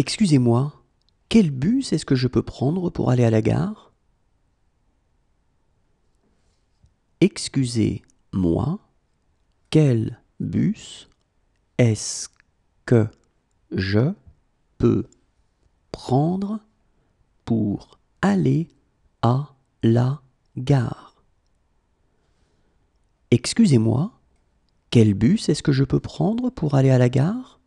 Excusez-moi, quel bus est-ce que je peux prendre pour aller à la gare Excusez-moi, quel bus est-ce que je peux prendre pour aller à la gare Excusez-moi, quel bus est-ce que je peux prendre pour aller à la gare